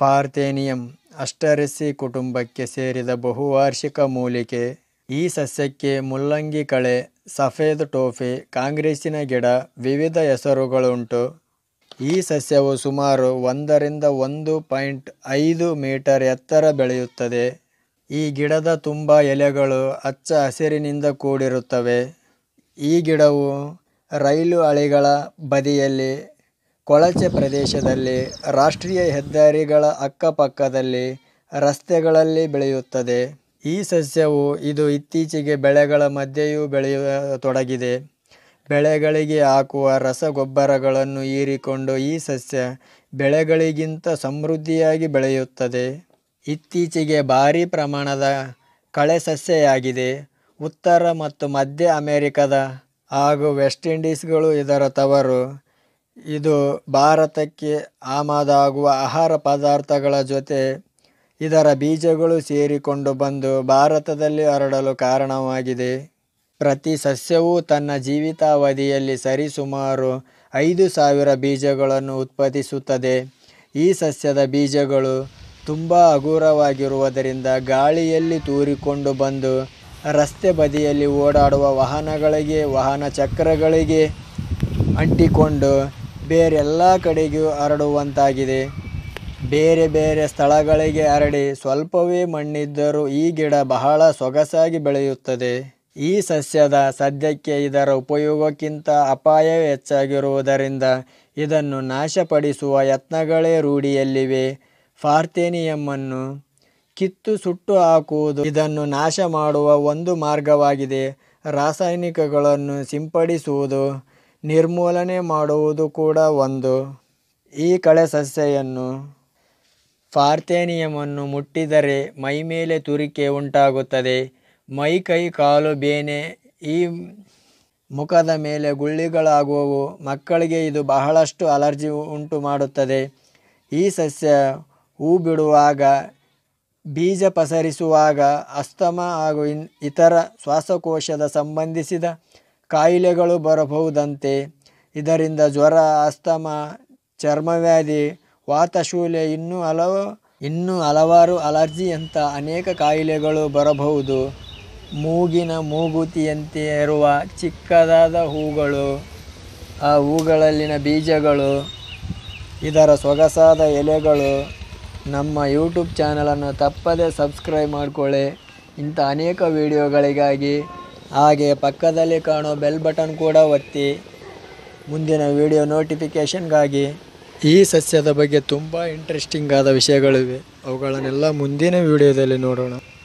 ಫಾರ್ತೇನಿಯಂ ಅಸ್ಟರೆಸ್ಸಿ ಕುಟುಂಬಕ್ಕೆ ಸೇರಿದ ಬಹುವಾರ್ಷಿಕ ಮೂಲಿಕೆ ಈ ಸಸ್ಯಕ್ಕೆ ಮುಲ್ಲಂಗಿ ಕಳೆ ಸಫೇದ್ ಟೋಫಿ ಕಾಂಗ್ರೆಸ್ಸಿನ ಗಿಡ ವಿವಿಧ ಹೆಸರುಗಳುಂಟು ಈ ಸಸ್ಯವು ಸುಮಾರು ಒಂದರಿಂದ ಒಂದು ಪಾಯಿಂಟ್ ಐದು ಮೀಟರ್ ಎತ್ತರ ಬೆಳೆಯುತ್ತದೆ ಈ ಗಿಡದ ತುಂಬ ಎಲೆಗಳು ಹಚ್ಚ ಹಸಿರಿನಿಂದ ಕೂಡಿರುತ್ತವೆ ಈ ಗಿಡವು ರೈಲು ಹಳಿಗಳ ಬದಿಯಲ್ಲಿ ಕೊಳಚೆ ಪ್ರದೇಶದಲ್ಲಿ ರಾಷ್ಟ್ರೀಯ ಹೆದ್ದಾರಿಗಳ ಅಕ್ಕಪಕ್ಕದಲ್ಲಿ ರಸ್ತೆಗಳಲ್ಲಿ ಬೆಳೆಯುತ್ತದೆ ಈ ಸಸ್ಯವು ಇದು ಇತ್ತೀಚೆಗೆ ಬೆಳೆಗಳ ಮಧ್ಯೆಯೂ ಬೆಳೆಯ ತೊಡಗಿದೆ ಬೆಳೆಗಳಿಗೆ ಹಾಕುವ ರಸಗೊಬ್ಬರಗಳನ್ನು ಹೀರಿಕೊಂಡು ಈ ಸಸ್ಯ ಬೆಳೆಗಳಿಗಿಂತ ಸಮೃದ್ಧಿಯಾಗಿ ಬೆಳೆಯುತ್ತದೆ ಇತ್ತೀಚೆಗೆ ಭಾರೀ ಪ್ರಮಾಣದ ಕಳೆ ಸಸ್ಯೆಯಾಗಿದೆ ಉತ್ತರ ಮತ್ತು ಮಧ್ಯ ಅಮೆರಿಕದ ಹಾಗೂ ವೆಸ್ಟ್ ಇಂಡೀಸ್ಗಳು ಇದರ ತವರು ಇದು ಭಾರತಕ್ಕೆ ಆಮದಾಗುವ ಆಹಾರ ಪದಾರ್ಥಗಳ ಜೊತೆ ಇದರ ಬೀಜಗಳು ಸೇರಿಕೊಂಡು ಬಂದು ಭಾರತದಲ್ಲಿ ಹರಡಲು ಕಾರಣವಾಗಿದೆ ಪ್ರತಿ ಸಸ್ಯವು ತನ್ನ ಜೀವಿತಾವಧಿಯಲ್ಲಿ ಸರಿಸುಮಾರು ಐದು ಸಾವಿರ ಬೀಜಗಳನ್ನು ಉತ್ಪಾದಿಸುತ್ತದೆ ಈ ಸಸ್ಯದ ಬೀಜಗಳು ತುಂಬ ಹಗುರವಾಗಿರುವುದರಿಂದ ಗಾಳಿಯಲ್ಲಿ ತೂರಿಕೊಂಡು ಬಂದು ರಸ್ತೆ ಬದಿಯಲ್ಲಿ ಓಡಾಡುವ ವಾಹನಗಳಿಗೆ ವಾಹನ ಚಕ್ರಗಳಿಗೆ ಅಂಟಿಕೊಂಡು ಬೇರೆಲ್ಲ ಕಡೆಗೂ ಹರಡುವಂತಾಗಿದೆ ಬೇರೆ ಬೇರೆ ಸ್ಥಳಗಳಿಗೆ ಹರಡಿ ಸ್ವಲ್ಪವೇ ಮಣ್ಣಿದ್ದರೂ ಈ ಗಿಡ ಬಹಳ ಸೊಗಸಾಗಿ ಬೆಳೆಯುತ್ತದೆ ಈ ಸಸ್ಯದ ಸದ್ಯಕ್ಕೆ ಇದರ ಉಪಯೋಗಕ್ಕಿಂತ ಅಪಾಯ ಹೆಚ್ಚಾಗಿರುವುದರಿಂದ ಇದನ್ನು ನಾಶಪಡಿಸುವ ಯತ್ನಗಳೇ ರೂಢಿಯಲ್ಲಿವೆ ಫಾರ್ಥೇನಿಯಮ್ಮನ್ನು ಕಿತ್ತು ಸುಟ್ಟು ಹಾಕುವುದು ಇದನ್ನು ನಾಶ ಮಾಡುವ ಒಂದು ಮಾರ್ಗವಾಗಿದೆ ರಾಸಾಯನಿಕಗಳನ್ನು ಸಿಂಪಡಿಸುವುದು ನಿರ್ಮೂಲನೆ ಮಾಡುವುದು ಕೂಡ ಒಂದು ಈ ಕಳೆ ಸಸ್ಯವನ್ನು ಪಾರ್ಥೇನಿಯಮನ್ನು ಮುಟ್ಟಿದರೆ ಮೇಲೆ ತುರಿಕೆ ಉಂಟಾಗುತ್ತದೆ ಮೈ ಕೈ ಕಾಲು ಬೇನೆ ಈ ಮುಖದ ಮೇಲೆ ಗುಳ್ಳಿಗಳಾಗುವವು ಮಕ್ಕಳಿಗೆ ಇದು ಬಹಳಷ್ಟು ಅಲರ್ಜಿ ಉಂಟು ಮಾಡುತ್ತದೆ ಈ ಸಸ್ಯ ಹೂ ಬಿಡುವಾಗ ಬೀಜ ಪಸರಿಸುವಾಗ ಅಸ್ತಮ ಹಾಗೂ ಇನ್ ಇತರ ಶ್ವಾಸಕೋಶದ ಸಂಬಂಧಿಸಿದ ಕಾಯಿಲೆಗಳು ಬರಬಹುದಂತೆ ಇದರಿಂದ ಜ್ವರ ಅಸ್ತಮ ಚರ್ಮವ್ಯಾಧಿ ವಾತಶೂಲೆ ಇನ್ನೂ ಹಲವು ಇನ್ನೂ ಹಲವಾರು ಅಲರ್ಜಿಯಂಥ ಅನೇಕ ಕಾಯಿಲೆಗಳು ಬರಬಹುದು ಮೂಗಿನ ಮೂಗುತಿಯಂತೆ ಇರುವ ಚಿಕ್ಕದಾದ ಹೂಗಳು ಆ ಹೂಗಳಲ್ಲಿನ ಬೀಜಗಳು ಇದರ ಸೊಗಸಾದ ಎಲೆಗಳು ನಮ್ಮ ಯೂಟ್ಯೂಬ್ ಚಾನಲನ್ನು ತಪ್ಪದೇ ಸಬ್ಸ್ಕ್ರೈಬ್ ಮಾಡಿಕೊಳ್ಳಿ ಇಂಥ ಅನೇಕ ವಿಡಿಯೋಗಳಿಗಾಗಿ ಹಾಗೆ ಪಕ್ಕದಲ್ಲಿ ಕಾಣೋ ಬೆಲ್ ಬಟನ್ ಕೂಡ ಒತ್ತಿ ಮುಂದಿನ ವಿಡಿಯೋ ನೋಟಿಫಿಕೇಷನ್ಗಾಗಿ ಈ ಸಸ್ಯದ ಬಗ್ಗೆ ತುಂಬ ಇಂಟ್ರೆಸ್ಟಿಂಗ್ ಆದ ವಿಷಯಗಳಿವೆ ಅವುಗಳನ್ನೆಲ್ಲ ಮುಂದಿನ ವಿಡಿಯೋದಲ್ಲಿ ನೋಡೋಣ